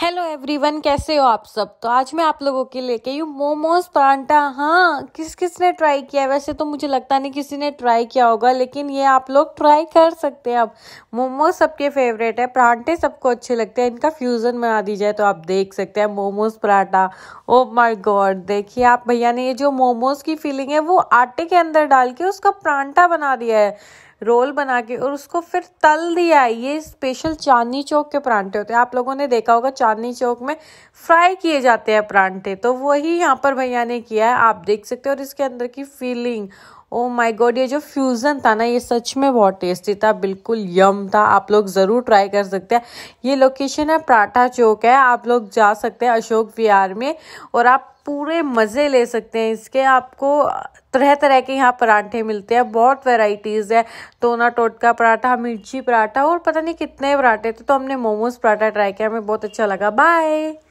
hello everyone कैसे हो आप सब तो आज मैं आप लोगों के लेके यू मोमोज परांठा हाँ किस किस ने ट्राई किया है वैसे तो मुझे लगता नहीं किसी ने ट्राई किया होगा लेकिन ये आप लोग ट्राई कर सकते हैं अब मोमोज सबके फेवरेट है परांठे सबको अच्छे लगते हैं इनका फ्यूज़न बना दी जाए तो आप देख सकते हैं momos paratha oh my God देखिए आप भैया ने ये जो मोमोज की फीलिंग है वो आटे के अंदर डाल के उसका परांठा बना दिया है रोल बना के और उसको फिर तल दिया है ये स्पेशल चांदनी चौक के परांठे होते हैं आप लोगों ने देखा होगा चांदनी चौक में फ्राई किए जाते हैं परांठे तो वही यहाँ पर भैया ने किया है आप देख सकते हो और इसके अंदर की फीलिंग ओ माय गॉड ये जो फ्यूज़न था ना ये सच में बहुत टेस्टी था बिल्कुल यम था आप लोग ज़रूर ट्राई कर सकते हैं ये लोकेशन है पराठा चौक है आप लोग जा सकते हैं अशोक विहार में और आप पूरे मज़े ले सकते हैं इसके आपको तरह तरह के यहाँ पराठे मिलते हैं बहुत वेराइटीज़ है तोना टोटका पराठा मिर्ची पराठा और पता नहीं कितने पराठे थे तो हमने मोमोज़ पराठा ट्राई किया हमें बहुत अच्छा लगा बाय